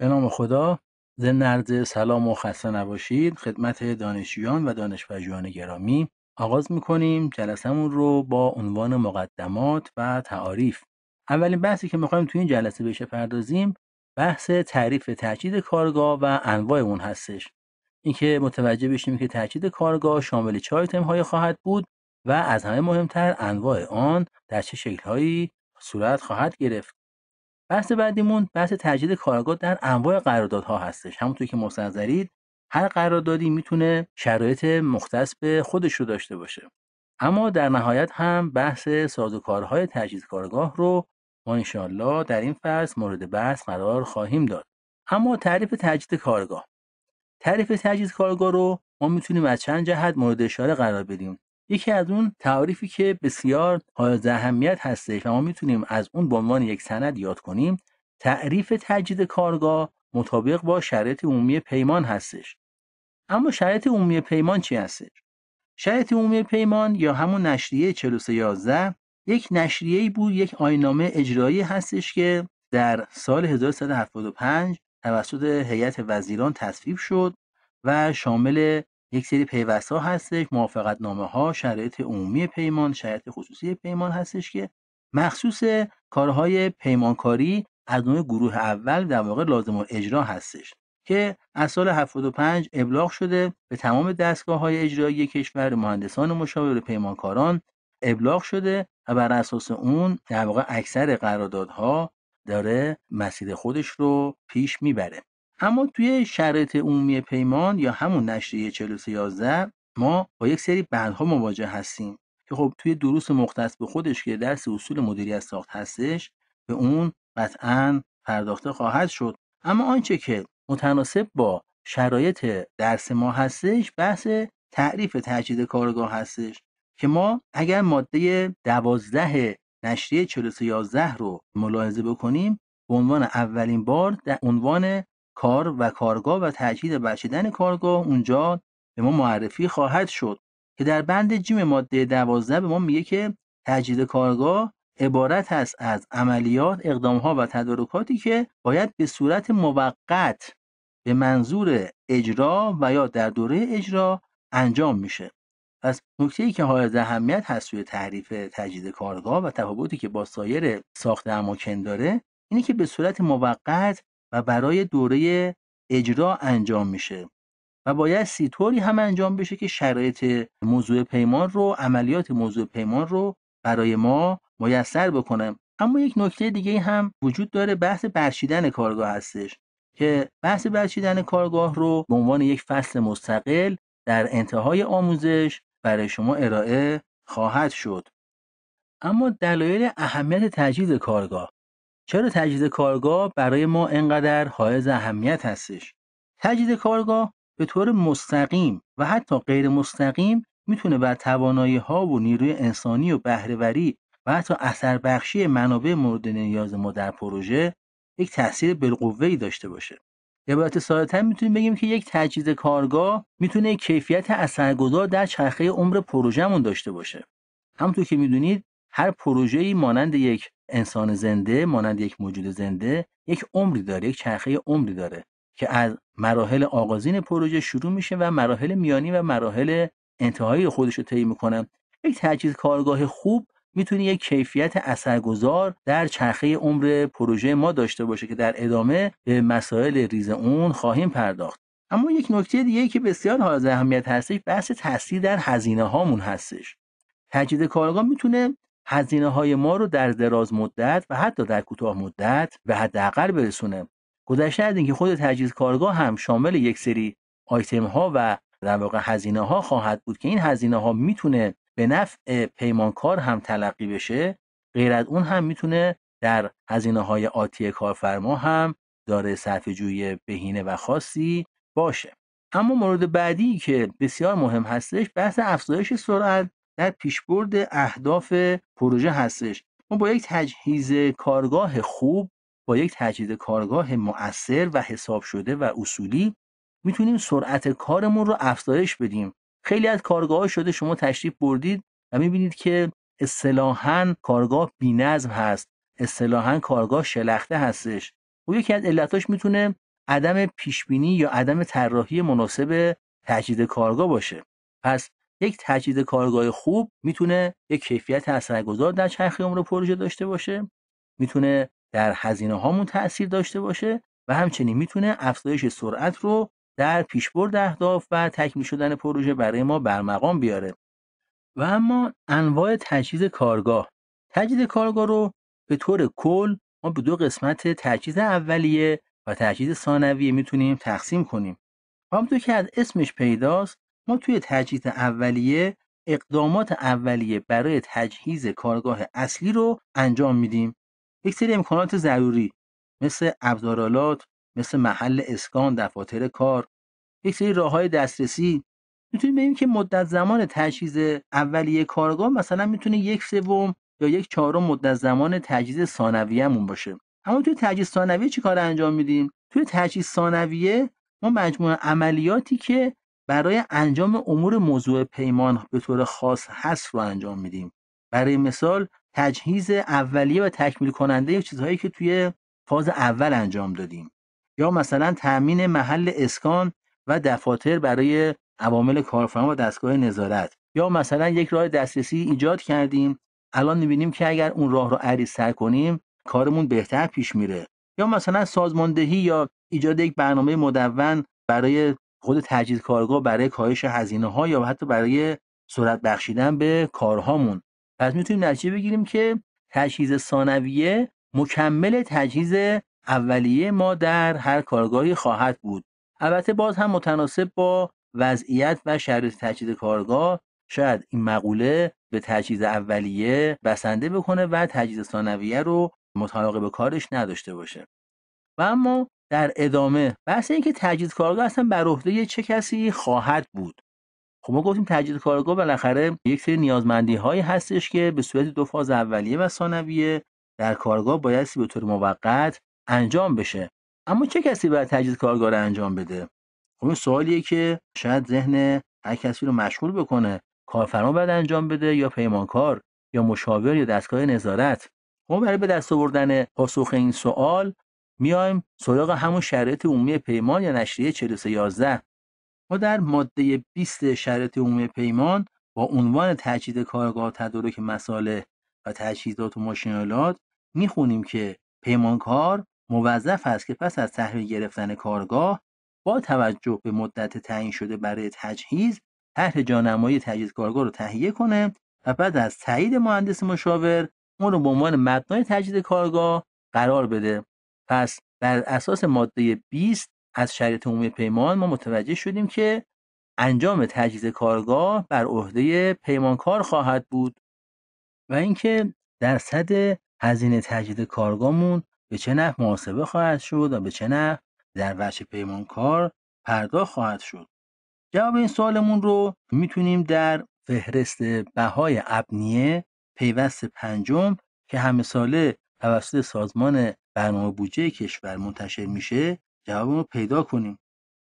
به نام خدا ضمن عرض سلام و خسته نباشید خدمت دانشجویان و دانشپژوهان گرامی آغاز میکنیم جلسهمون رو با عنوان مقدمات و تعاریف اولین بحثی که میخوایم توی این جلسه بشه پردازیم بحث تعریف تاکید کارگاه و انواع اون هستش اینکه متوجه بشیم که تاکید کارگاه شامل چه های خواهد بود و از همه مهمتر انواع آن در چه شکلهایی صورت خواهد گرفت بحث بعدیمون بحث تجدید کارگاه در انواع قراردادها هستش همونطور که مستنظرید هر قراردادی میتونه شرایط مختص به خودش رو داشته باشه اما در نهایت هم بحث سازوکارهای تجدید کارگاه رو ما انشاالله در این فصل مورد بحث قرار خواهیم داد اما تعریف تجدید کارگاه تعریف تجدید کارگاه رو ما میتونیم از چند جهت مورد اشاره قرار بدیم یکی از اون تعریفی که بسیار حائز اهمیت هستش و ما میتونیم از اون به عنوان یک سند یاد کنیم تعریف تجدید کارگاه مطابق با شرایط عمومی پیمان هستش اما شرایط عمومی پیمان چی هستش شرایط عمومی پیمان یا همون نشریه 4311 یک نشریه بود یک آینامه اجرایی هستش که در سال 1375 توسط هیئت وزیران تصویب شد و شامل یک سری پیوست ها هستش موافقت نامه ها شرایط عمومی پیمان شرایط خصوصی پیمان هستش که مخصوص کارهای پیمانکاری از نوع گروه اول در واقع لازم اجرا هستش که از سال 75 ابلاغ شده به تمام دستگاه های اجرایی کشور مهندسان و مشاور پیمانکاران ابلاغ شده و بر اساس اون در واقع اکثر قراردادها داره مسیر خودش رو پیش میبره اما توی شرایط عمومی پیمان یا همون نشریه 4311 ما با یک سری بندها مواجه هستیم که خب توی دروس مختص به خودش که درس اصول مدیریت ساخت هستش به اون قطعا پرداخته خواهد شد اما آنچه که متناسب با شرایط درس ما هستش بحث تعریف تجدید کارگاه هستش که ما اگر ماده دوازده نشریه 4311 رو ملاحظه بکنیم به عنوان اولین بار در عنوان کار و کارگاه و تاکید بخشیدن کارگاه اونجا به ما معرفی خواهد شد که در بند جیم ماده دوازده به ما میگه که تجدید کارگاه عبارت است از عملیات، اقدامها و تدارکاتی که باید به صورت موقت به منظور اجرا و یا در دوره اجرا انجام میشه. پس نکته ای که حائز اهمیت هست توی تعریف تجدید کارگاه و تفاوتی که با سایر ساخت اماکن داره اینه که به صورت موقت و برای دوره اجرا انجام میشه و سی طوری هم انجام بشه که شرایط موضوع پیمان رو عملیات موضوع پیمان رو برای ما میسر بکنه اما یک نکته دیگه هم وجود داره بحث برشیدن کارگاه هستش که بحث برچیدن کارگاه رو به عنوان یک فصل مستقل در انتهای آموزش برای شما ارائه خواهد شد اما دلایل اهمیت تجهیز کارگاه چرا تجدید کارگاه برای ما انقدر حائز اهمیت هستش تجدید کارگاه به طور مستقیم و حتی غیر مستقیم میتونه بر توانایی ها و نیروی انسانی و بهرهوری و حتی اثر بخشی منابع مورد نیاز ما در پروژه یک تاثیر بالقوه‌ای داشته باشه عبارت ساده‌تر میتونیم بگیم که یک تجدید کارگاه میتونه کیفیت اثرگذار در چرخه عمر پروژهمون داشته باشه همونطور که میدونید هر پروژه‌ای مانند یک انسان زنده مانند یک موجود زنده یک عمری داره یک چرخه عمری داره که از مراحل آغازین پروژه شروع میشه و مراحل میانی و مراحل انتهایی خودش رو طی میکنه یک تجهیز کارگاه خوب میتونه یک کیفیت اثرگذار در چرخه عمر پروژه ما داشته باشه که در ادامه به مسائل ریز اون خواهیم پرداخت اما یک نکته دیگه که بسیار حائز اهمیت هستش بحث تاثیر در هزینه هامون هستش تجدید کارگاه میتونه هزینه های ما رو در دراز مدت و حتی در کوتاه مدت به حداقل برسونه گذشته از که خود تجهیز کارگاه هم شامل یک سری آیتم ها و در واقع هزینه ها خواهد بود که این هزینه ها میتونه به نفع پیمانکار هم تلقی بشه غیر از اون هم میتونه در هزینه های آتی کارفرما هم داره صرف جوی بهینه و خاصی باشه اما مورد بعدی که بسیار مهم هستش بحث افزایش سرعت در پیشبرد اهداف پروژه هستش ما با یک تجهیز کارگاه خوب با یک تجهیز کارگاه مؤثر و حساب شده و اصولی میتونیم سرعت کارمون رو افزایش بدیم خیلی از کارگاه شده شما تشریف بردید و میبینید که اصطلاحا کارگاه بینظم هست اصطلاحا کارگاه شلخته هستش و یکی از علتاش میتونه عدم پیشبینی یا عدم طراحی مناسب تجهیز کارگاه باشه پس یک تجهیز کارگاه خوب میتونه یک کیفیت اثرگذار در چرخه عمر پروژه داشته باشه میتونه در هزینه هامون تاثیر داشته باشه و همچنین میتونه افزایش سرعت رو در پیشبرد اهداف و تکمیل شدن پروژه برای ما برمقام بیاره و اما انواع تجهیز کارگاه تجهیز کارگاه رو به طور کل ما به دو قسمت تجهیز اولیه و تجهیز ثانویه میتونیم تقسیم کنیم همونطور که از اسمش پیداست ما توی تجهیز اولیه اقدامات اولیه برای تجهیز کارگاه اصلی رو انجام میدیم یک سری امکانات ضروری مثل ابزارالات مثل محل اسکان دفاتر کار یک سری راه های دسترسی میتونیم بگیم که مدت زمان تجهیز اولیه کارگاه مثلا میتونه یک سوم یا یک چهارم مدت زمان تجهیز ثانویه‌مون باشه اما توی تجهیز ثانویه چی کار انجام میدیم توی تجهیز ثانویه ما مجموعه عملیاتی که برای انجام امور موضوع پیمان به طور خاص هست رو انجام میدیم برای مثال تجهیز اولیه و تکمیل کننده چیزهایی که توی فاز اول انجام دادیم یا مثلا تأمین محل اسکان و دفاتر برای عوامل کارفرما و دستگاه نظارت یا مثلا یک راه دسترسی ایجاد کردیم الان میبینیم که اگر اون راه رو عریضتر کنیم کارمون بهتر پیش میره یا مثلا سازماندهی یا ایجاد یک برنامه مدون برای خود تجدید کارگاه برای کاهش هزینه ها یا حتی برای سرعت بخشیدن به کارهامون پس میتونیم نتیجه بگیریم که تجهیز ثانویه مکمل تجهیز اولیه ما در هر کارگاهی خواهد بود البته باز هم متناسب با وضعیت و شرایط تجهیز کارگاه شاید این مقوله به تجهیز اولیه بسنده بکنه و تجهیز ثانویه رو مطابق به کارش نداشته باشه و اما در ادامه بحث که تجدید کارگاه اصلا بر عهده چه کسی خواهد بود خب ما گفتیم تجدید کارگاه بالاخره یک سری نیازمندی هایی هستش که به صورت دو فاز اولیه و ثانویه در کارگاه بایستی به طور موقت انجام بشه اما چه کسی باید تجدید کارگاه رو انجام بده خب این سوالیه که شاید ذهن هر کسی رو مشغول بکنه کارفرما باید انجام بده یا پیمانکار یا مشاور یا دستگاه نظارت خب ما برای به دست آوردن پاسخ این سوال میایم سراغ همون شرایط عمومی پیمان یا نشریه 4311 ما در ماده 20 شرایط عمومی پیمان با عنوان تجهیز کارگاه تدارک مساله و تجهیزات و ماشینالات میخونیم که پیمانکار موظف است که پس از تحویل گرفتن کارگاه با توجه به مدت تعیین شده برای تجهیز طرح جانمایی تجهیز کارگاه رو تهیه کنه و بعد از تایید مهندس مشاور اون رو به عنوان مبنای تجدید کارگاه قرار بده پس بر اساس ماده 20 از شرایط عمومی پیمان ما متوجه شدیم که انجام تجهیز کارگاه بر عهده پیمانکار خواهد بود و اینکه درصد هزینه تجدید کارگاهمون به چه نحو محاسبه خواهد شد و به چه نحو در وجه پیمانکار پرداخت خواهد شد جواب این سوالمون رو میتونیم در فهرست بهای ابنیه پیوست پنجم که همه ساله توسط سازمان برنامه بودجه کشور منتشر میشه جواب رو پیدا کنیم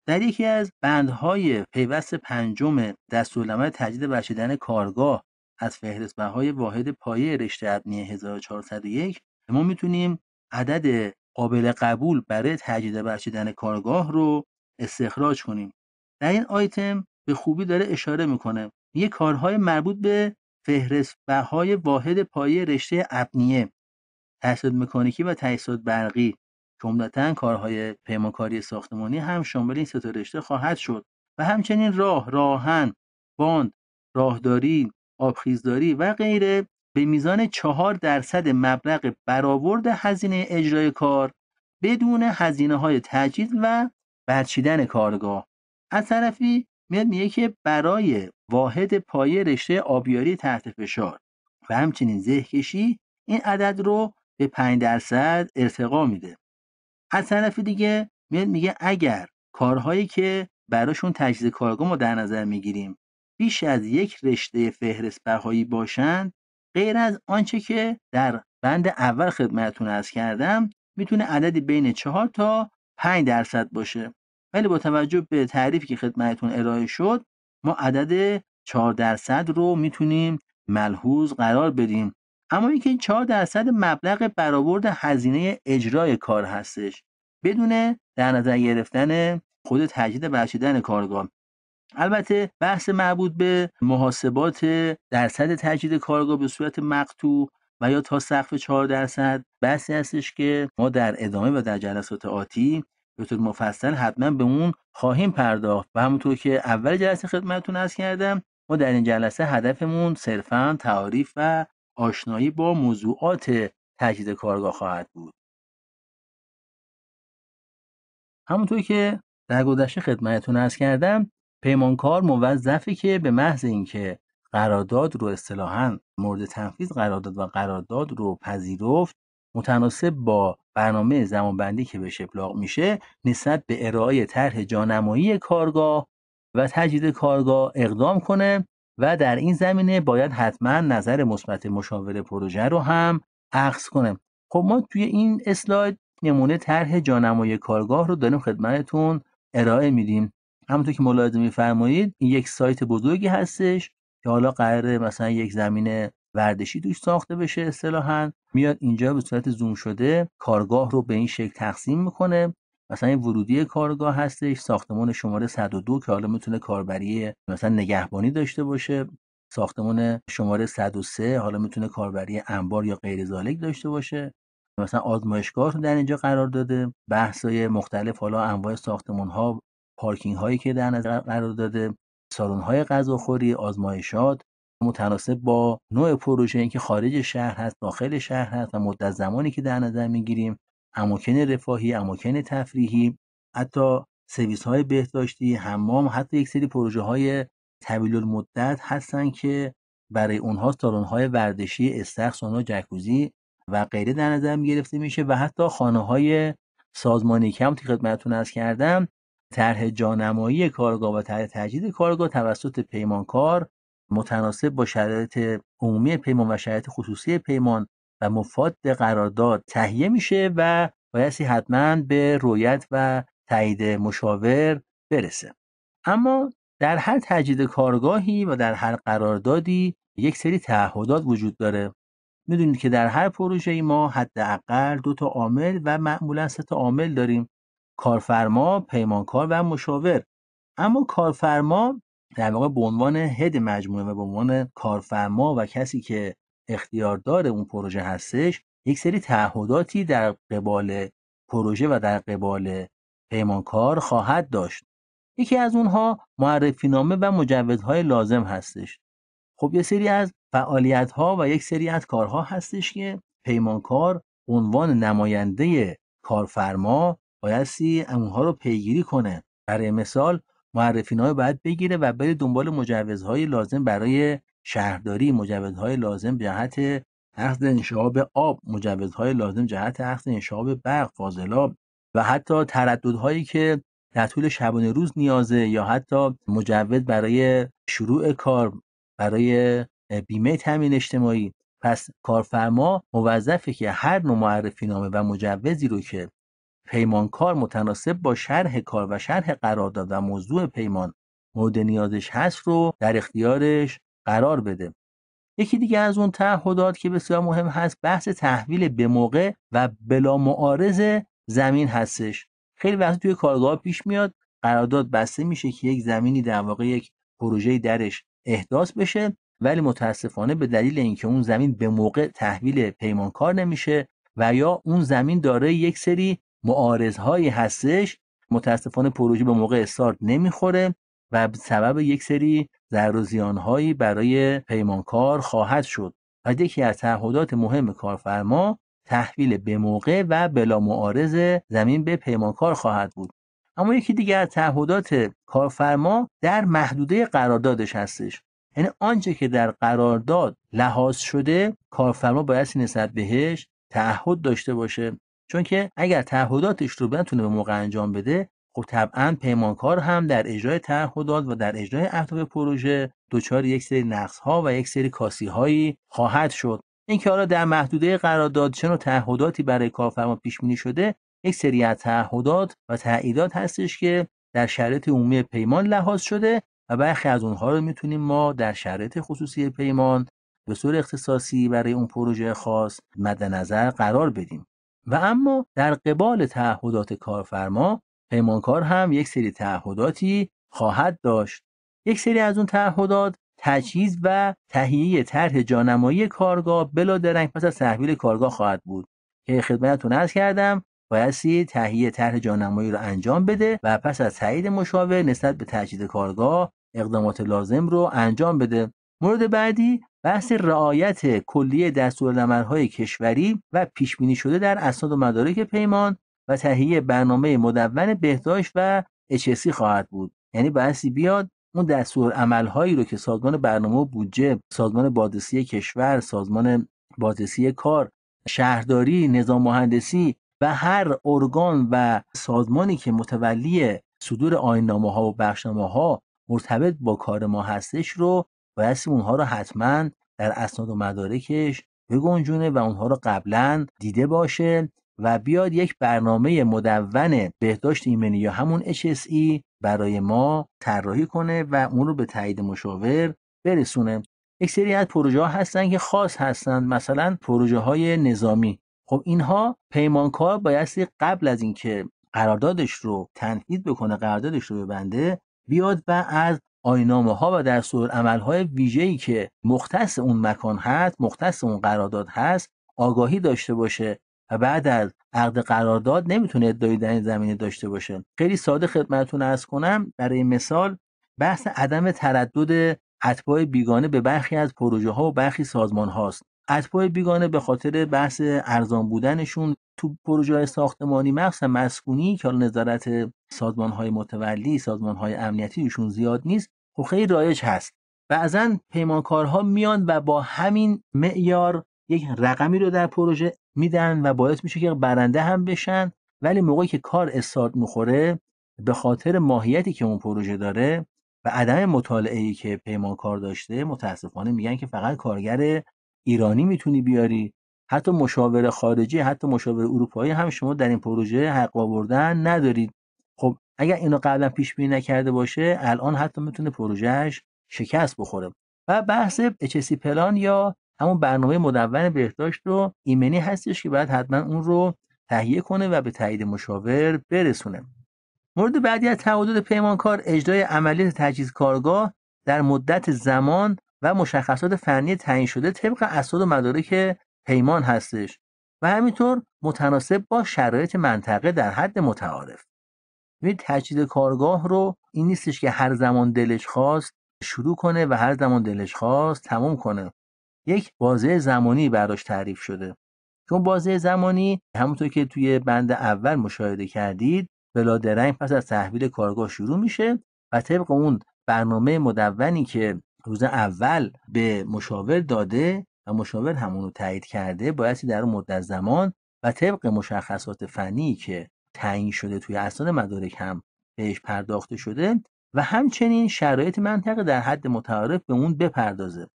در یکی از بندهای پیوست پنجم دستورالعمل تجدید برشدن کارگاه از فهرست های واحد پایه رشته ابنیه 1401 ما میتونیم عدد قابل قبول برای تجدید برشدن کارگاه رو استخراج کنیم در این آیتم به خوبی داره اشاره میکنه یه کارهای مربوط به فهرست های واحد پایه رشته ابنیه تجهیزات مکانیکی و تجهیزات برقی که عمدتا کارهای پیمانکاری ساختمانی هم شامل این ستا رشته خواهد شد و همچنین راه، راهن، باند، راهداری، آبخیزداری و غیره به میزان چهار درصد مبلغ برآورد هزینه اجرای کار بدون هزینه های و برچیدن کارگاه از طرفی میاد میگه که برای واحد پایه رشته آبیاری تحت فشار و همچنین زهکشی این عدد رو به 5 درصد ارتقا میده از طرف دیگه میاد میگه اگر کارهایی که براشون تجهیز کارگاه ما در نظر میگیریم بیش از یک رشته فهرست برهایی باشند غیر از آنچه که در بند اول خدمتون از کردم میتونه عددی بین 4 تا 5 درصد باشه ولی با توجه به تعریفی که خدمتون ارائه شد ما عدد 4 درصد رو میتونیم ملحوظ قرار بدیم اما اینکه این 4 درصد مبلغ برآورد هزینه اجرای کار هستش بدون در نظر گرفتن خود تجدید برشیدن کارگاه البته بحث مربوط به محاسبات درصد تجدید کارگاه به صورت مقتو و یا تا سقف 4 درصد بحثی هستش که ما در ادامه و در جلسات آتی به طور مفصل حتما به اون خواهیم پرداخت و همونطور که اول جلسه خدمتتون عرض کردم ما در این جلسه هدفمون صرفا تعاریف و آشنایی با موضوعات تجدید کارگاه خواهد بود همونطور که در گذشته خدمتتون ارز کردم پیمانکار موظفه که به محض اینکه قرارداد رو اصطلاحا مورد تنفیذ قرار داد و قرارداد رو پذیرفت متناسب با برنامه زمانبندی که بهش ابلاغ میشه نسبت به ارائه طرح جانمایی کارگاه و تجدید کارگاه اقدام کنه و در این زمینه باید حتما نظر مثبت مشاور پروژه رو هم عکس کنه خب ما توی این اسلاید نمونه طرح جانمای کارگاه رو داریم خدمتتون ارائه میدیم همونطور که ملاحظه میفرمایید این یک سایت بزرگی هستش که حالا قراره مثلا یک زمین وردشی توش ساخته بشه اصطلاحا میاد اینجا به صورت زوم شده کارگاه رو به این شکل تقسیم میکنه مثلا این ورودی کارگاه هستش ساختمان شماره 102 که حالا میتونه کاربری مثلا نگهبانی داشته باشه ساختمان شماره 103 حالا میتونه کاربری انبار یا غیر زالک داشته باشه مثلا آزمایشگاه رو در اینجا قرار داده بحث‌های مختلف حالا انواع ساختمان ها پارکینگ هایی که در نظر قرار داده سالن های غذاخوری آزمایشات متناسب با نوع پروژه اینکه خارج شهر هست داخل شهر هست و مدت زمانی که در نظر میگیریم اماکن رفاهی اماکن تفریحی حتی سرویس های بهداشتی حمام حتی یک سری پروژه های طویل مدت هستن که برای اونها سالن های ورزشی استخر و جکوزی و غیره در نظر گرفته میشه و حتی خانه های سازمانی که هم خدمتتون از کردم طرح جانمایی کارگاه و طرح تجدید کارگاه توسط پیمانکار متناسب با شرایط عمومی پیمان و شرایط خصوصی پیمان و مفاد قرارداد تهیه میشه و بایستی حتما به رویت و تایید مشاور برسه اما در هر تجدید کارگاهی و در هر قراردادی یک سری تعهدات وجود داره میدونید که در هر پروژه ما حداقل دو تا عامل و معمولا سه تا عامل داریم کارفرما، پیمانکار و مشاور اما کارفرما در واقع به عنوان هد مجموعه و به عنوان کارفرما و کسی که اختیاردار اون پروژه هستش یک سری تعهداتی در قبال پروژه و در قبال پیمانکار خواهد داشت یکی از اونها معرفی نامه و مجوزهای لازم هستش خب یه سری از فعالیت ها و یک سری از کارها هستش که پیمانکار عنوان نماینده کارفرما بایستی اونها رو پیگیری کنه برای مثال معرفی نامه باید بگیره و بره دنبال مجوزهای لازم برای شهرداری مجوزهای لازم جهت اخذ انشعاب آب مجوزهای لازم جهت اخذ انشعاب برق فاضلاب و حتی ترددهایی که در طول شبانه روز نیازه یا حتی مجوز برای شروع کار برای بیمه تامین اجتماعی پس کارفرما موظفه که هر نوع معرفی نامه و مجوزی رو که پیمانکار متناسب با شرح کار و شرح قرارداد و موضوع پیمان مورد نیازش هست رو در اختیارش قرار بده یکی دیگه از اون تعهدات که بسیار مهم هست بحث تحویل به موقع و بلا معارض زمین هستش خیلی وقت توی کارگاه پیش میاد قرارداد بسته میشه که یک زمینی در واقع یک پروژه درش احداث بشه ولی متاسفانه به دلیل اینکه اون زمین به موقع تحویل پیمانکار نمیشه و یا اون زمین داره یک سری معارضهایی هستش متاسفانه پروژه به موقع استارت نمیخوره و سبب یک سری زر و زیانهایی برای پیمانکار خواهد شد و یکی از تعهدات مهم کارفرما تحویل به موقع و بلا معارض زمین به پیمانکار خواهد بود اما یکی دیگر از تعهدات کارفرما در محدوده قراردادش هستش یعنی آنچه که در قرارداد لحاظ شده کارفرما بایستی نسبت بهش تعهد داشته باشه چون که اگر تعهداتش رو بتونه به موقع انجام بده خب طبعا پیمانکار هم در اجرای تعهدات و در اجرای اهداف پروژه دچار یک سری نقص ها و یک سری کاسی هایی خواهد شد اینکه حالا در محدوده قرارداد چه نوع تعهداتی برای کارفرما پیش بینی شده یک سری از تعهدات و تعییدات هستش که در شرایط عمومی پیمان لحاظ شده و برخی از اونها رو میتونیم ما در شرایط خصوصی پیمان به صور اختصاصی برای اون پروژه خاص مد نظر قرار بدیم و اما در قبال تعهدات کارفرما پیمانکار هم یک سری تعهداتی خواهد داشت یک سری از اون تعهدات تجهیز و تهیه طرح جانمایی کارگاه بلا درنگ پس از تحویل کارگاه خواهد بود که خدمتتون عرض کردم بایستی تهیه طرح جانمایی را انجام بده و پس از تایید مشاور نسبت به تجهیز کارگاه اقدامات لازم رو انجام بده مورد بعدی بحث رعایت کلیه دستورالعملهای کشوری و پیش شده در اسناد و مدارک پیمان و تهیه برنامه مدون بهداشت و اچسی خواهد بود یعنی بحثی بیاد اون دستور عملهایی رو که سازمان برنامه و بودجه سازمان بازرسی کشور سازمان بازرسی کار شهرداری نظام مهندسی و هر ارگان و سازمانی که متولی صدور آین ها و بخشنامه ها مرتبط با کار ما هستش رو بایستی اونها رو حتما در اسناد و مدارکش بگنجونه و اونها رو قبلا دیده باشه و بیاد یک برنامه مدون بهداشت ایمنی یا همون HSE برای ما طراحی کنه و اون رو به تایید مشاور برسونه یک سری از پروژه ها هستن که خاص هستند مثلا پروژه های نظامی خب اینها پیمانکار بایستی قبل از اینکه قراردادش رو تنهید بکنه قراردادش رو ببنده بیاد و از آینامه ها و عمل های ویژه‌ای که مختص اون مکان هست مختص اون قرارداد هست آگاهی داشته باشه و بعد از عقد قرارداد نمیتونه ادعای در این زمینه داشته باشه خیلی ساده خدمتتون ارز کنم برای مثال بحث عدم تردد اتباع بیگانه به برخی از پروژه ها و برخی سازمان هاست اتباع بیگانه به خاطر بحث ارزان بودنشون تو پروژه های ساختمانی مخصوصا مسکونی که نظارت سازمان های متولی سازمان های امنیتی ایشون زیاد نیست و خب خیلی رایج هست بعضا پیمانکارها میان و با همین معیار یک رقمی رو در پروژه میدن و باعث میشه که برنده هم بشن ولی موقعی که کار استارت میخوره به خاطر ماهیتی که اون پروژه داره و عدم مطالعه ای که پیمانکار داشته متاسفانه میگن که فقط کارگر ایرانی میتونی بیاری حتی مشاور خارجی حتی مشاور اروپایی هم شما در این پروژه حق آوردن ندارید خب اگر اینو قبلا پیش بینی نکرده باشه الان حتی میتونه پروژهش شکست بخوره و بحث HSC پلان یا اما برنامه مدون بهداشت رو ایمنی هستش که باید حتما اون رو تهیه کنه و به تایید مشاور برسونه مورد بعدی از تعهدات پیمانکار اجرای عملیات تجهیز کارگاه در مدت زمان و مشخصات فنی تعیین شده طبق اسناد و مدارک پیمان هستش و همینطور متناسب با شرایط منطقه در حد متعارف می تجهیز کارگاه رو این نیستش که هر زمان دلش خواست شروع کنه و هر زمان دلش خواست تمام کنه یک بازه زمانی براش تعریف شده چون بازه زمانی همونطور که توی بند اول مشاهده کردید بلادرنگ پس از تحویل کارگاه شروع میشه و طبق اون برنامه مدونی که روز اول به مشاور داده و مشاور همون رو تایید کرده بایستی در اون مدت زمان و طبق مشخصات فنی که تعیین شده توی اسناد مدارک هم بهش پرداخته شده و همچنین شرایط منطقه در حد متعارف به اون بپردازه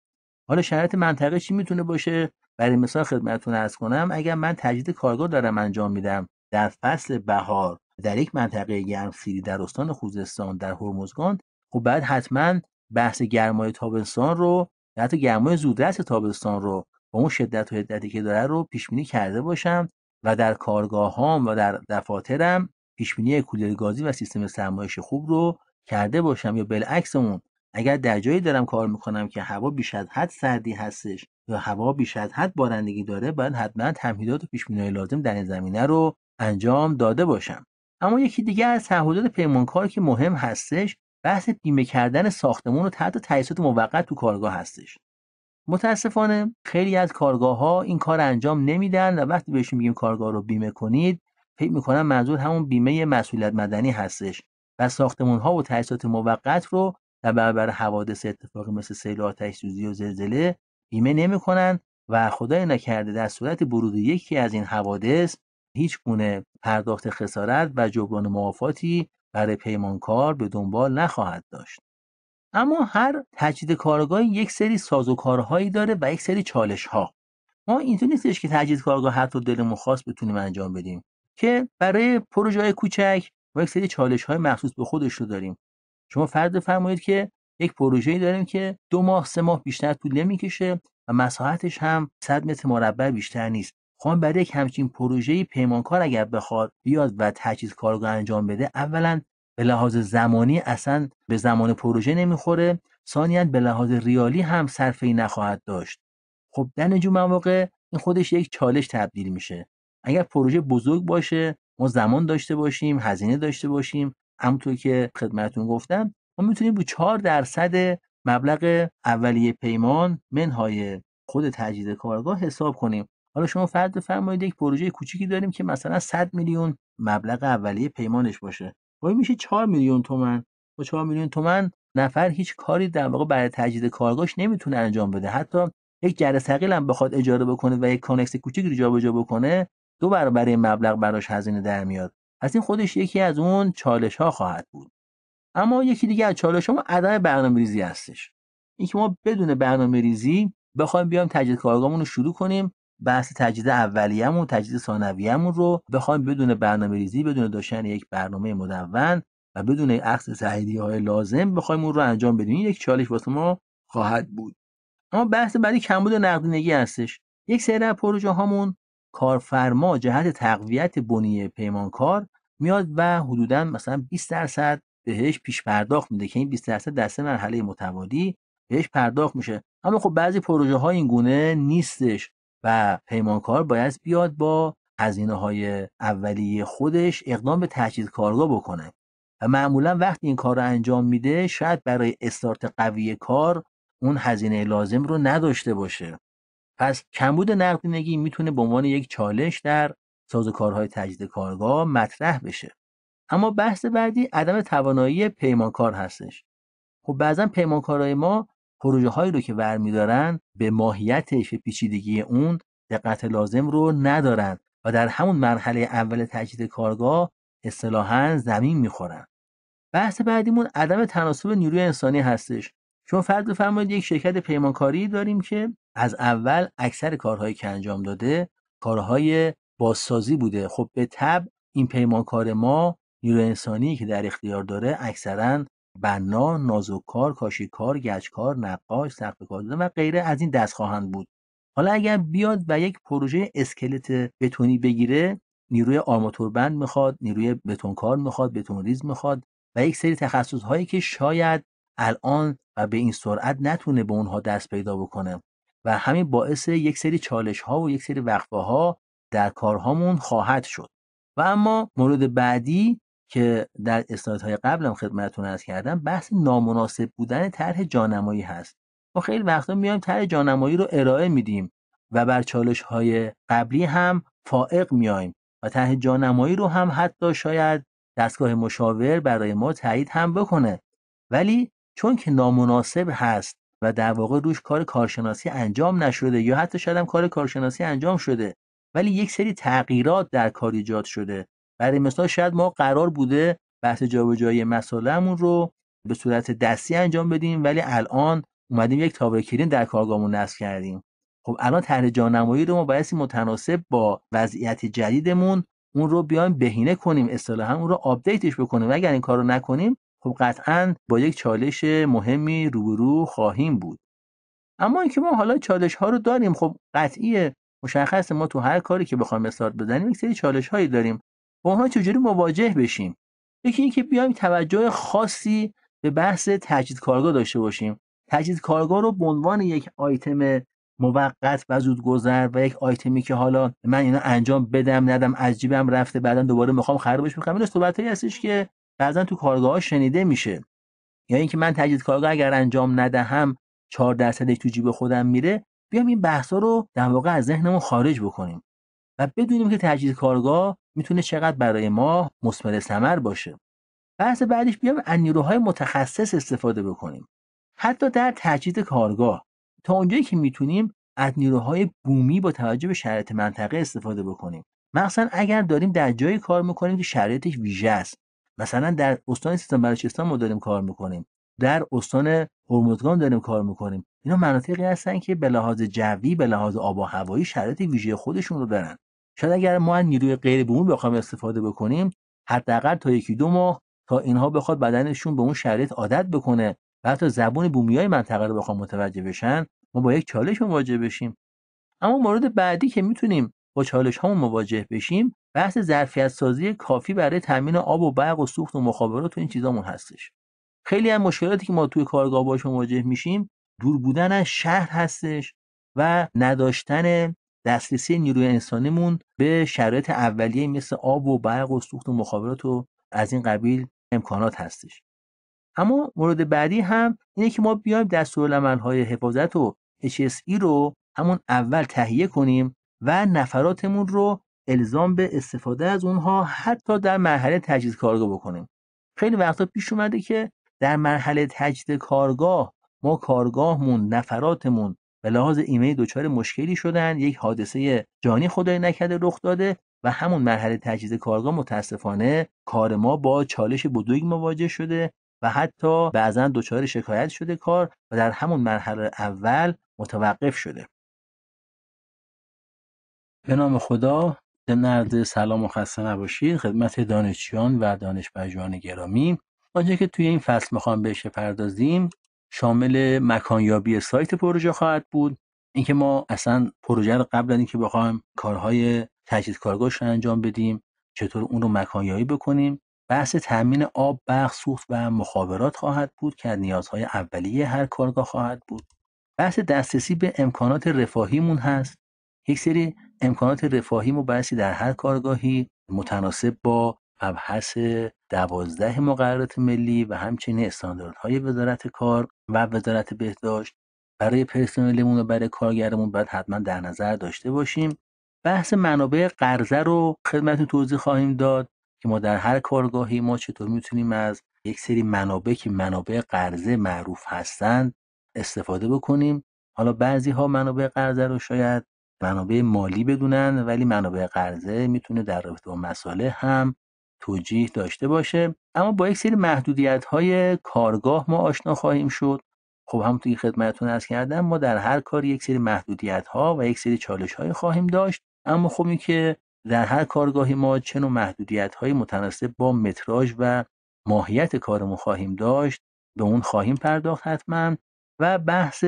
حالا شرایط منطقه چی میتونه باشه برای مثال خدمتتون ارز کنم اگر من تجدید کارگاه دارم انجام میدم در فصل بهار در یک منطقه گرمسیری در استان خوزستان در هرمزگان خب بعد حتما بحث گرمای تابستان رو یا حتی گرمای زودرس تابستان رو با اون شدت و حدتی که داره رو پیش بینی کرده باشم و در کارگاه هام و در دفاترم پیش بینی کولر گازی و سیستم سرمایش خوب رو کرده باشم یا بالعکس اون اگر در جایی دارم کار میکنم که هوا بیش از حد سردی هستش یا هوا بیش از حد بارندگی داره باید حتما تمهیدات و پیشبینی لازم در این زمینه رو انجام داده باشم اما یکی دیگه از تعهدات پیمانکار که مهم هستش بحث بیمه کردن ساختمون و تحت تجهیزات موقت تو کارگاه هستش متاسفانه خیلی از کارگاه ها این کار انجام نمیدن و وقتی بهشون میگیم کارگاه رو بیمه کنید فکر میکنم منظور همون بیمه مسئولیت مدنی هستش و ساختمون ها و تجهیزات موقت رو در برابر حوادث اتفاقی مثل سیل و آتش سوزی و زلزله بیمه نمیکنند و خدای نکرده در صورت برود یکی از این حوادث هیچ گونه پرداخت خسارت و جبران موافاتی برای پیمانکار به دنبال نخواهد داشت اما هر تجدید کارگاه یک سری سازوکارهایی داره و یک سری چالش ها ما اینطور نیستش که تجدید کارگاه حتی دلمون خاص بتونیم انجام بدیم که برای پروژه کوچک و یک سری چالش های مخصوص به خودش رو داریم شما فرض فرمایید که یک ای داریم که دو ماه سه ماه بیشتر طول نمیکشه و مساحتش هم 100 متر مربع بیشتر نیست خب برای یک همچین پروژه‌ای پیمانکار اگر بخواد بیاد و تجهیز کارگاه انجام بده اولا به لحاظ زمانی اصلا به زمان پروژه نمیخوره ثانیا به لحاظ ریالی هم صرفی نخواهد داشت خب در نجوم مواقع این خودش یک چالش تبدیل میشه اگر پروژه بزرگ باشه ما زمان داشته باشیم هزینه داشته باشیم همونطور که خدمتون گفتم ما میتونیم با 4 درصد مبلغ اولیه پیمان منهای خود تجدید کارگاه حساب کنیم حالا شما فرض بفرمایید یک پروژه کوچیکی داریم که مثلا 100 میلیون مبلغ اولیه پیمانش باشه وای میشه 4 میلیون تومن با 4 میلیون تومن نفر هیچ کاری در واقع برای تجدید کارگاهش نمیتونه انجام بده حتی یک جره ثقیل هم بخواد اجاره بکنه و یک کانکس کوچیک رو جابجا بکنه دو برابر مبلغ براش هزینه در میاد از این خودش یکی از اون چالش ها خواهد بود اما یکی دیگه از چالش ها عدم برنامه ریزی هستش اینکه ما بدون برنامه ریزی بخوایم بیام تجدید کارگاهمون رو شروع کنیم بحث تجدید اولیه‌مون تجدید ثانویه‌مون رو بخوایم بدون برنامه ریزی بدون داشتن یک برنامه مدون و بدون اخذ تحریدی های لازم بخوایم اون رو انجام بدیم یک چالش واسه ما خواهد بود اما بحث بعدی کمبود نقدینگی هستش یک سری از هامون کارفرما جهت تقویت بنیه پیمانکار میاد و حدودا مثلا 20 درصد بهش پیش پرداخت میده که این 20 درصد در مرحله متوالی بهش پرداخت میشه اما خب بعضی پروژه ها این گونه نیستش و پیمانکار باید بیاد با هزینه های اولیه خودش اقدام به تجدید کارگاه بکنه و معمولا وقتی این کار رو انجام میده شاید برای استارت قوی کار اون هزینه لازم رو نداشته باشه پس کمبود نقدینگی میتونه به عنوان یک چالش در سازوکارهای تجدید کارگاه مطرح بشه اما بحث بعدی عدم توانایی پیمانکار هستش خب بعضا پیمانکارهای ما پروژه هایی رو که میدارن به ماهیتش و پیچیدگی اون دقت لازم رو ندارن و در همون مرحله اول تجدید کارگاه اصطلاحا زمین میخورن بحث بعدیمون عدم تناسب نیروی انسانی هستش شما فرض بفرمایید یک شرکت پیمانکاری داریم که از اول اکثر کارهایی که انجام داده کارهای بازسازی بوده خب به تبع این پیمانکار ما نیروی انسانی که در اختیار داره اکثرا بنا، نازوکار، کاشیکار، گچکار، نقاش، کار و غیره از این دست خواهند بود. حالا اگر بیاد و یک پروژه اسکلت بتونی بگیره، نیروی آرماتوربند میخواد، نیروی بتونکار میخواد، بتونریز میخواد و یک سری تخصص هایی که شاید الان و به این سرعت نتونه به اونها دست پیدا بکنه و همین باعث یک سری چالش ها و یک سری وقفه ها در کارهامون خواهد شد و اما مورد بعدی که در اسلایدهای قبلم خدمتتون عرض کردم بحث نامناسب بودن طرح جانمایی هست ما خیلی وقتا میایم طرح جانمایی رو ارائه میدیم و بر چالش های قبلی هم فائق میایم و طرح جانمایی رو هم حتی شاید دستگاه مشاور برای ما تایید هم بکنه ولی چون که نامناسب هست و در واقع روش کار کارشناسی انجام نشده یا حتی شاید هم کار کارشناسی انجام شده ولی یک سری تغییرات در کار ایجاد شده برای مثال شاید ما قرار بوده بحث جابجایی مسالمون رو به صورت دستی انجام بدیم ولی الان اومدیم یک تاور کلین در کارگامون نصب کردیم خب الان طرح جانمایی رو ما باید متناسب با وضعیت جدیدمون اون رو بیایم بهینه کنیم اصطلاحا اون رو آپدیتش بکنیم و اگر این کار نکنیم خب قطعا با یک چالش مهمی روبرو خواهیم بود اما اینکه ما حالا چالش ها رو داریم خب قطعیه مشخص ما تو هر کاری که بخوایم استارت بزنیم یک سری چالش هایی داریم با اونها چجوری مواجه بشیم یکی اینکه بیایم توجه خاصی به بحث تجدید کارگاه داشته باشیم تجدید کارگاه رو به عنوان یک آیتم موقت و گذر و یک آیتمی که حالا من اینا انجام بدم ندم از جیبم رفته بعدا دوباره میخوام خرابش بکنم این هستش که بعضا تو کارگاه شنیده میشه یا اینکه من تجدید کارگاه اگر انجام ندهم 4 درصدش تو جیب خودم میره بیام این بحثا رو در واقع از ذهنمون خارج بکنیم و بدونیم که تجدید کارگاه میتونه چقدر برای ما مثمر ثمر باشه بحث بعدش بیام از نیروهای متخصص استفاده بکنیم حتی در تجدید کارگاه تا اونجایی که میتونیم از نیروهای بومی با توجه به شرایط منطقه استفاده بکنیم مثلا اگر داریم در جایی کار میکنیم که شرایطش ویژه است مثلا در استان سیستان بلوچستان ما داریم کار میکنیم در استان هرمزگان داریم کار میکنیم اینا مناطقی هستن که به لحاظ جوی به لحاظ آب و هوایی شرایط ویژه خودشون رو دارن شاید اگر ما از نیروی غیر بومی بخوایم استفاده بکنیم حداقل تا یکی دو ماه تا اینها بخواد بدنشون به اون شرایط عادت بکنه و حتی زبان بومی های منطقه رو بخوام متوجه بشن ما با یک چالش مواجه بشیم اما مورد بعدی که میتونیم با چالش ها مواجه بشیم بحث ظرفیت سازی کافی برای تامین آب و برق و سوخت و مخابرات و این چیزامون هستش خیلی از مشکلاتی که ما توی کارگاه باش مواجه میشیم دور بودن از شهر هستش و نداشتن دسترسی نیروی انسانیمون به شرایط اولیه مثل آب و برق و سوخت و مخابرات و از این قبیل امکانات هستش اما مورد بعدی هم اینه که ما بیایم های حفاظت و HSE رو همون اول تهیه کنیم و نفراتمون رو الزام به استفاده از اونها حتی در مرحله تجدید کارگاه بکنیم خیلی وقتا پیش اومده که در مرحله تجهیز کارگاه ما کارگاهمون نفراتمون به لحاظ ایمیل دچار مشکلی شدن یک حادثه جانی خدای نکرده رخ داده و همون مرحله تجهیز کارگاه متاسفانه کار ما با چالش بزرگ مواجه شده و حتی بعضا دچار شکایت شده کار و در همون مرحله اول متوقف شده به نام خدا درد سلام و خسته نباشید خدمت دانشجویان و دانشپژوهان گرامی آنجا که توی این فصل میخوام بهش پردازیم شامل مکانیابی سایت پروژه خواهد بود اینکه ما اصلا پروژه رو قبل اینکه بخوایم کارهای تجدید کارگاهش رو انجام بدیم چطور اون رو مکانیابی بکنیم بحث تامین آب برق سوخت و مخابرات خواهد بود که نیازهای اولیه هر کارگاه خواهد بود بحث دسترسی به امکانات رفاهیمون هست یک سری امکانات رفاهی و در هر کارگاهی متناسب با مبحث دوازده مقررات ملی و همچنین استانداردهای وزارت کار و وزارت بهداشت برای پرسنلمون و برای کارگرمون باید حتما در نظر داشته باشیم بحث منابع قرضه رو خدمتتون توضیح خواهیم داد که ما در هر کارگاهی ما چطور میتونیم از یک سری منابع که منابع قرضه معروف هستند استفاده بکنیم حالا بعضی ها منابع قرضه رو شاید منابع مالی بدونن ولی منابع قرضه میتونه در رابطه با مساله هم توجیه داشته باشه اما با یک سری محدودیت های کارگاه ما آشنا خواهیم شد خب هم توی خدمتتون از کردم ما در هر کار یک سری محدودیت ها و یک سری چالش های خواهیم داشت اما خب این که در هر کارگاهی ما چه نوع محدودیت های متناسب با متراژ و ماهیت کارمون خواهیم داشت به اون خواهیم پرداخت حتما و بحث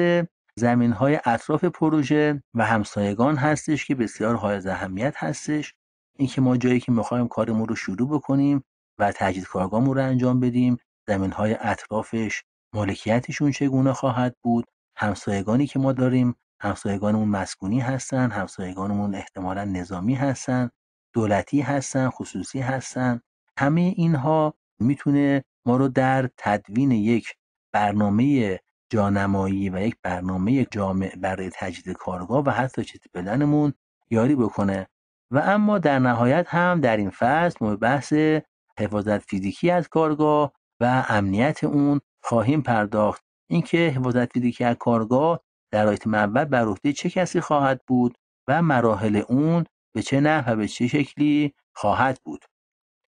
های اطراف پروژه و همسایگان هستش که بسیار های اهمیت هستش اینکه ما جایی که میخوایم کارمون رو شروع بکنیم و تجدید کارگامون رو انجام بدیم های اطرافش مالکیتشون چگونه خواهد بود همسایگانی که ما داریم همسایگانمون مسکونی هستن همسایگانمون احتمالا نظامی هستن دولتی هستن خصوصی هستن همه اینها میتونه ما رو در تدوین یک برنامه جانمایی و یک برنامه جامع برای تجدید کارگاه و حتی چیت بدنمون یاری بکنه و اما در نهایت هم در این فصل مورد بحث حفاظت فیزیکی از کارگاه و امنیت اون خواهیم پرداخت اینکه حفاظت فیزیکی از کارگاه در آیت اول بر عهده چه کسی خواهد بود و مراحل اون به چه نحو و به چه شکلی خواهد بود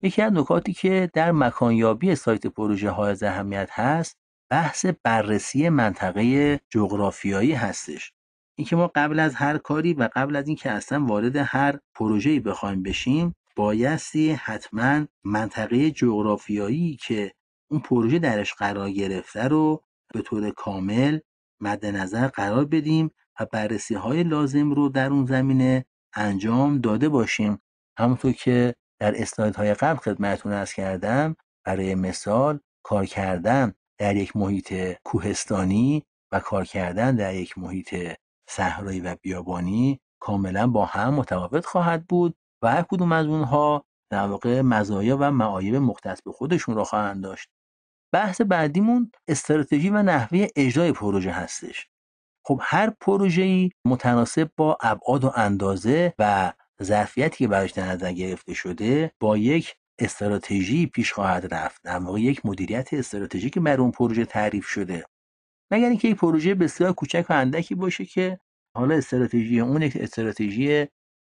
یکی از نکاتی که در مکانیابی سایت پروژه های اهمیت هست بحث بررسی منطقه جغرافیایی هستش اینکه ما قبل از هر کاری و قبل از اینکه اصلا وارد هر پروژه‌ای بخوایم بشیم بایستی حتما منطقه جغرافیایی که اون پروژه درش قرار گرفته رو به طور کامل مد نظر قرار بدیم و بررسی های لازم رو در اون زمینه انجام داده باشیم همونطور که در های قبل خدمتون ارز کردم برای مثال کار کردن در یک محیط کوهستانی و کار کردن در یک محیط صحرایی و بیابانی کاملا با هم متفاوت خواهد بود و هر کدوم از اونها در واقع مزایا و معایب مختص به خودشون را خواهند داشت بحث بعدیمون استراتژی و نحوه اجرای پروژه هستش خب هر پروژه‌ای متناسب با ابعاد و اندازه و ظرفیتی که براش در نظر گرفته شده با یک استراتژی پیش خواهد رفت در واقع یک مدیریت استراتژیک بر اون پروژه تعریف شده مگر اینکه یک پروژه بسیار کوچک و اندکی باشه که حالا استراتژی اون یک استراتژی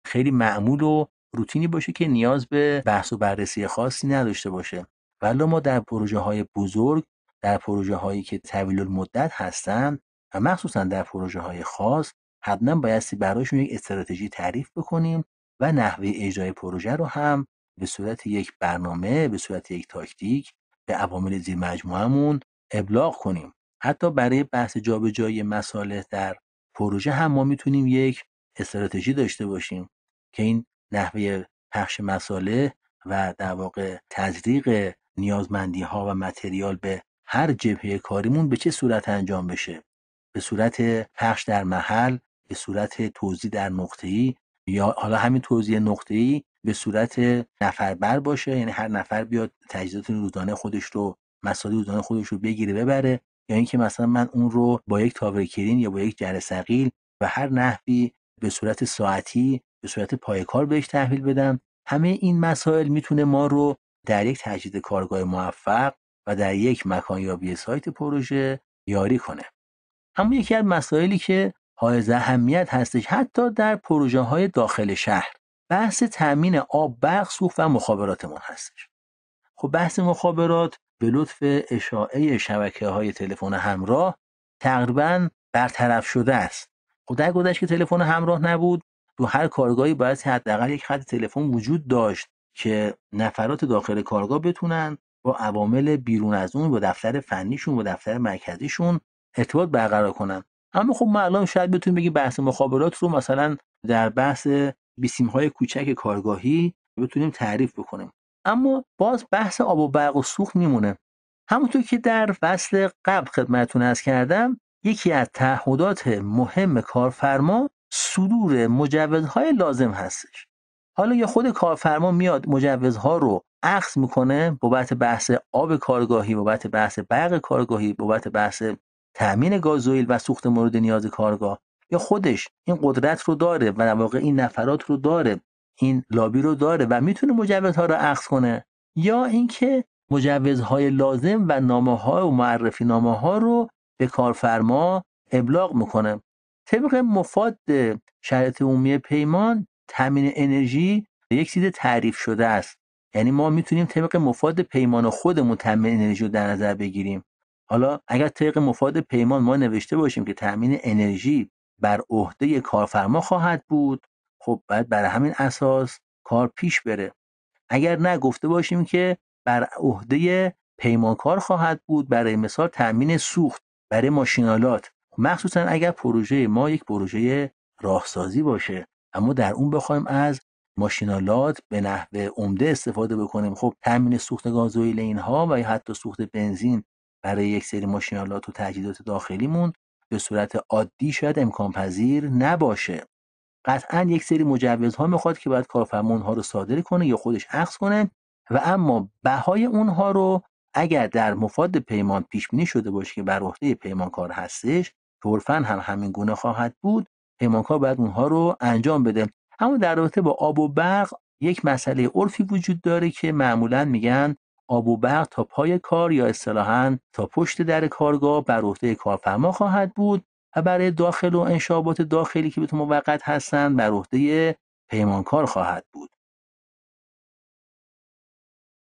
خیلی معمول و روتینی باشه که نیاز به بحث و بررسی خاصی نداشته باشه ولی ما در پروژه های بزرگ در پروژه هایی که طویل مدت هستند و مخصوصا در پروژه های خاص حتما بایستی برایشون یک استراتژی تعریف بکنیم و نحوه اجرای پروژه رو هم به صورت یک برنامه به صورت یک تاکتیک به عوامل زیر ابلاغ کنیم حتی برای بحث جابجایی مصالح در پروژه هم ما میتونیم یک استراتژی داشته باشیم که این نحوه پخش مصالح و در واقع تزریق نیازمندی ها و متریال به هر جبهه کاریمون به چه صورت انجام بشه به صورت پخش در محل به صورت توضیح در نقطه‌ای یا حالا همین توضیح نقطه‌ای به صورت نفر بر باشه یعنی هر نفر بیاد تجهیزات روزانه خودش رو مسائل روزانه خودش رو بگیره ببره یا یعنی اینکه مثلا من اون رو با یک تاورکرین یا با یک جره سقیل و هر نحوی به صورت ساعتی به صورت پایکار بهش تحویل بدم همه این مسائل میتونه ما رو در یک تجدید کارگاه موفق و در یک مکان بی سایت پروژه یاری کنه اما یکی از مسائلی که حائز اهمیت هستش حتی در پروژه های داخل شهر بحث تامین آب برق سوخت و مخابراتمون هستش خب بحث مخابرات به لطف اشاعه شبکه های تلفن همراه تقریبا برطرف شده است خب در گذشت که تلفن همراه نبود تو هر کارگاهی باید حداقل یک خط تلفن وجود داشت که نفرات داخل کارگاه بتونن با عوامل بیرون از اون با دفتر فنیشون با دفتر مرکزیشون ارتباط برقرار کنن اما خب ما الان شاید بتونیم بگیم بحث مخابرات رو مثلا در بحث های کوچک کارگاهی بتونیم تعریف بکنیم اما باز بحث آب و برق و سوخت میمونه همونطور که در فصل قبل خدمتتون از کردم یکی از تعهدات مهم کارفرما صدور مجوزهای لازم هستش حالا یا خود کارفرما میاد مجوزها رو اخذ میکنه بابت بحث آب کارگاهی بابت بحث برق کارگاهی بابت بحث تأمین گازوئیل و سوخت مورد نیاز کارگاه یا خودش این قدرت رو داره و در واقع این نفرات رو داره این لابی رو داره و میتونه مجوزها رو عقص کنه یا اینکه مجوزهای لازم و نامه ها و معرفی نامه ها رو به کارفرما ابلاغ میکنه طبق مفاد شرایط عمومی پیمان تامین انرژی یک چیز تعریف شده است یعنی ما میتونیم طبق مفاد پیمان خودمون تامین انرژی رو در نظر بگیریم حالا اگر طبق مفاد پیمان ما نوشته باشیم که تامین انرژی بر عهده کارفرما خواهد بود خب باید بر همین اساس کار پیش بره اگر نه گفته باشیم که بر عهده پیمانکار خواهد بود برای مثال تامین سوخت برای ماشینالات مخصوصا اگر پروژه ما یک پروژه راهسازی باشه اما در اون بخوایم از ماشینالات به نحو عمده استفاده بکنیم خب تامین سوخت گازوئیل اینها و یا حتی سوخت بنزین برای یک سری ماشینالات و تجهیزات داخلیمون به صورت عادی شاید امکان پذیر نباشه قطعا یک سری مجوزها میخواد که باید ها رو صادر کنه یا خودش عقص کنه و اما بهای اونها رو اگر در مفاد پیمان پیش بینی شده باشه که بر عهده پیمانکار هستش عرفا هم همین گونه خواهد بود پیمانکار باید اونها رو انجام بده اما در رابطه با آب و برق یک مسئله عرفی وجود داره که معمولا میگن آب و برق تا پای کار یا اصطلاحا تا پشت در کارگاه بر عهده کارفرما خواهد بود و برای داخل و انشابات داخلی که به تو موقت هستند بر عهده پیمانکار خواهد بود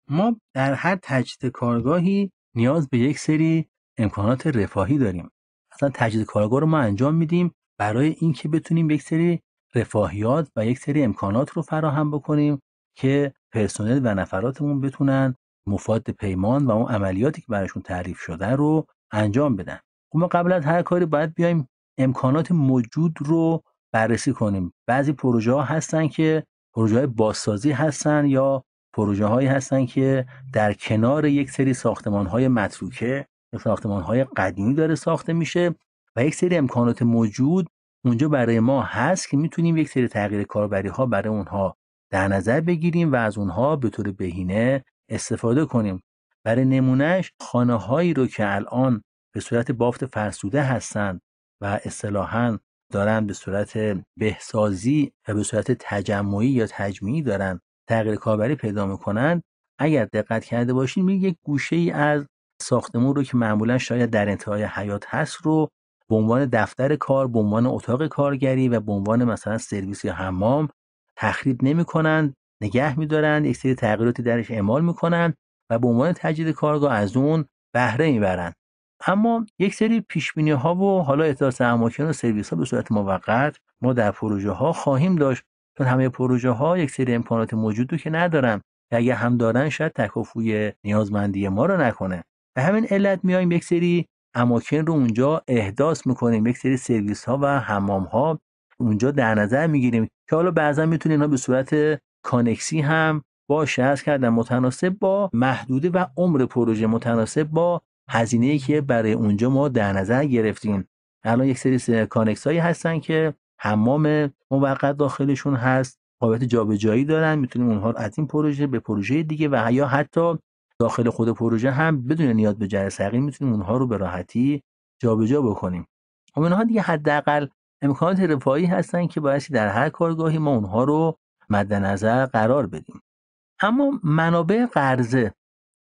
ما در هر تجدید کارگاهی نیاز به یک سری امکانات رفاهی داریم اصلا تجدید کارگاه رو ما انجام میدیم برای اینکه بتونیم یک سری رفاهیات و یک سری امکانات رو فراهم بکنیم که پرسنل و نفراتمون بتونن مفاد پیمان و اون عملیاتی که براشون تعریف شده رو انجام بدن خب ما قبل از هر کاری باید بیایم امکانات موجود رو بررسی کنیم بعضی پروژه ها هستن که پروژه های بازسازی هستن یا پروژه هایی هستن که در کنار یک سری ساختمان های متروکه ساختمان های قدیمی داره ساخته میشه و یک سری امکانات موجود اونجا برای ما هست که میتونیم یک سری تغییر کاربری ها برای اونها در نظر بگیریم و از اونها به طور بهینه استفاده کنیم برای نمونهش خانه هایی رو که الان به صورت بافت فرسوده هستند و اصطلاحا دارن به صورت بهسازی و به صورت تجمعی یا تجمیعی دارن تغییر کاربری پیدا میکنن اگر دقت کرده باشین میگه یک گوشه ای از ساختمون رو که معمولا شاید در انتهای حیات هست رو به عنوان دفتر کار به عنوان اتاق کارگری و به عنوان مثلا سرویس یا حمام تخریب نمیکنند نگه میدارند یک سری تغییراتی درش اعمال میکنن و به عنوان تجدید کارگاه از اون بهره میبرند. اما یک سری پیش ها و حالا احداث اماکن و سرویس ها به صورت موقت ما در پروژه ها خواهیم داشت چون همه پروژه ها یک سری امکانات موجود رو که ندارن اگه هم دارن شاید تکافوی نیازمندی ما رو نکنه به همین علت میایم یک سری اماکن رو اونجا احداث میکنیم یک سری سرویس ها و حمام ها اونجا در نظر میگیریم که حالا بعضا میتونه اینا به صورت کانکسی هم با از کردن متناسب با محدوده و عمر پروژه متناسب با هزینه که برای اونجا ما در نظر گرفتیم الان یک سری کانکس هایی هستن که حمام موقت داخلشون هست قابلیت جابجایی دارن میتونیم اونها رو از این پروژه به پروژه دیگه و یا حتی داخل خود پروژه هم بدون نیاز به سقی میتونیم اونها رو به راحتی جابجا بکنیم خب اونها دیگه حداقل امکانات رفاهی هستن که بایستی در هر کارگاهی ما اونها رو مد نظر قرار بدیم اما منابع قرضه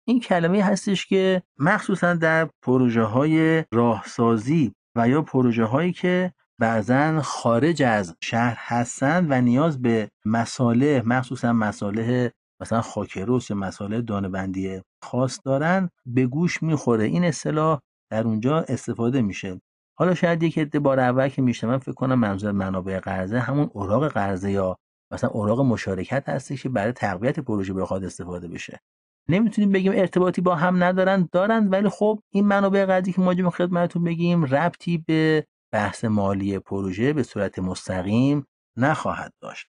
این کلمه هستش که مخصوصا در پروژه های راهسازی و یا پروژه هایی که بعضا خارج از شهر هستند و نیاز به مساله مخصوصا مساله مثلا خاکروس یا مساله دانبندی خاص دارن به گوش میخوره این اصطلاح در اونجا استفاده میشه حالا شاید یک عده بار اول که من فکر کنم منظور منابع قرضه همون اوراق قرضه یا مثلا اوراق مشارکت هستی که برای تقویت پروژه بخواد استفاده بشه نمیتونیم بگیم ارتباطی با هم ندارن دارن ولی خب این منابع قضیه که ما خدمتتون بگیم ربطی به بحث مالی پروژه به صورت مستقیم نخواهد داشت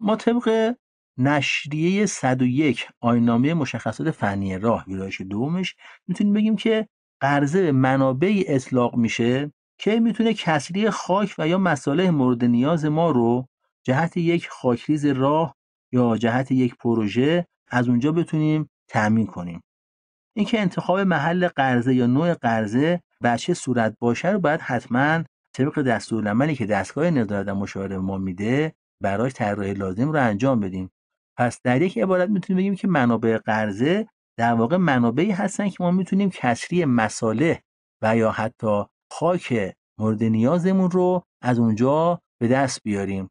ما طبق نشریه 101 آینامه مشخصات فنی راه ویرایش دومش میتونیم بگیم که قرضه به منابعی اطلاق میشه که میتونه کسری خاک و یا مساله مورد نیاز ما رو جهت یک خاکریز راه یا جهت یک پروژه از اونجا بتونیم تأمین کنیم اینکه انتخاب محل قرضه یا نوع قرضه بر چه صورت باشه رو باید حتما طبق دستورالعملی که دستگاه نظارت و مشاوره ما میده براش طراحی لازم رو انجام بدیم پس در یک عبارت میتونیم بگیم که منابع قرضه در واقع منابعی هستن که ما میتونیم کسری مساله و یا حتی خاک مورد نیازمون رو از اونجا به دست بیاریم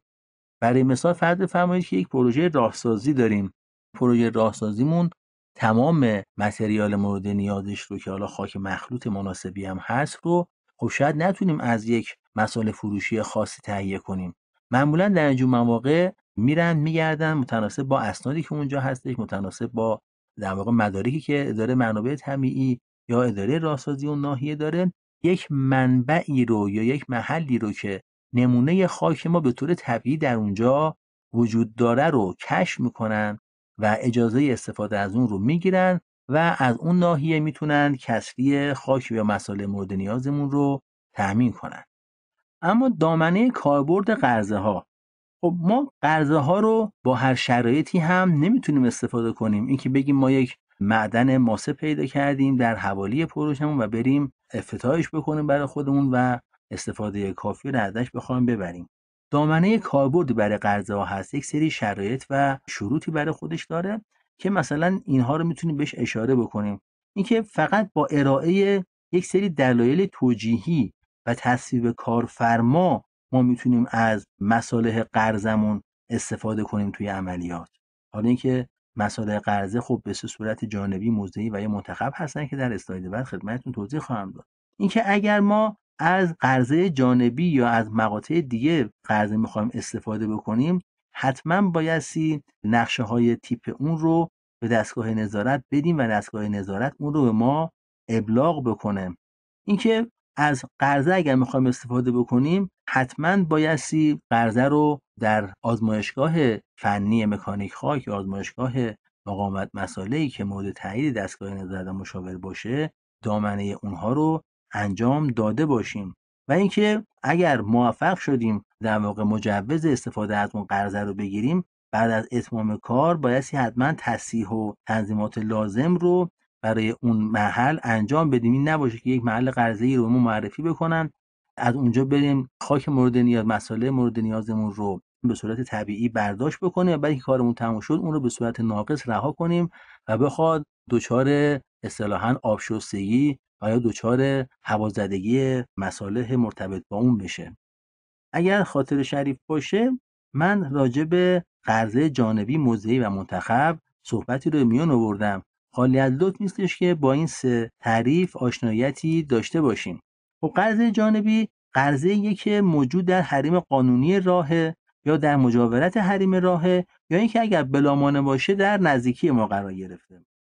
برای مثال فرض فرمایید که یک پروژه راهسازی داریم پروژه راهسازیمون تمام متریال مورد نیازش رو که حالا خاک مخلوط مناسبی هم هست رو خب شاید نتونیم از یک مسائل فروشی خاصی تهیه کنیم معمولا در اینجور مواقع میرن میگردن متناسب با اسنادی که اونجا هستش متناسب با در واقع مدارکی که اداره منابع طبیعی یا اداره راهسازی اون ناحیه داره یک منبعی رو یا یک محلی رو که نمونه خاک ما به طور طبیعی در اونجا وجود داره رو کشف میکنن و اجازه استفاده از اون رو میگیرن و از اون ناحیه میتونن کسری خاک یا مسائل مورد نیازمون رو تأمین کنن اما دامنه کاربرد قرضه ها خب ما قرضه ها رو با هر شرایطی هم نمیتونیم استفاده کنیم اینکه بگیم ما یک معدن ماسه پیدا کردیم در حوالی پروشمون و بریم افتتاحش بکنیم برای خودمون و استفاده کافی رو ازش بخوایم ببریم دامنه کاربرد برای قرضه ها هست یک سری شرایط و شروطی برای خودش داره که مثلا اینها رو میتونیم بهش اشاره بکنیم اینکه فقط با ارائه یک سری دلایل توجیهی و تصویب کارفرما ما میتونیم از مصالح قرضمون استفاده کنیم توی عملیات حالا اینکه مصالح قرضه خب به صورت جانبی موضعی و یا منتخب هستن که در اسلاید بعد خدمتتون توضیح خواهم داد اینکه اگر ما از قرضه جانبی یا از مقاطع دیگه قرضه میخوایم استفاده بکنیم حتما بایستی نقشه های تیپ اون رو به دستگاه نظارت بدیم و دستگاه نظارت اون رو به ما ابلاغ بکنه اینکه از قرضه اگر میخوایم استفاده بکنیم حتما بایستی قرضه رو در آزمایشگاه فنی مکانیک خاک آزمایشگاه مقاومت ای که مورد تایید دستگاه نظارت مشاور باشه دامنه اونها رو انجام داده باشیم و اینکه اگر موفق شدیم در واقع مجوز استفاده از اون قرضه رو بگیریم بعد از اتمام کار بایستی حتما تصیح و تنظیمات لازم رو برای اون محل انجام بدیم این نباشه که یک محل قرضه ای رو معرفی بکنن از اونجا بریم خاک مورد نیاز مساله مورد نیازمون رو به صورت طبیعی برداشت بکنیم و بعد که کارمون تموم شد اون رو به صورت ناقص رها کنیم و بخواد دچار اصطلاحا آبشستگی آیا دچار هوازدگی مصالح مرتبط با اون بشه اگر خاطر شریف باشه من راجع به قرضه جانبی موضعی و منتخب صحبتی رو میان آوردم خالی از لطف نیستش که با این سه تعریف آشناییتی داشته باشیم خب قرضه جانبی قرضه که موجود در حریم قانونی راهه یا در مجاورت حریم راهه یا اینکه اگر بلامانه باشه در نزدیکی ما قرار گرفته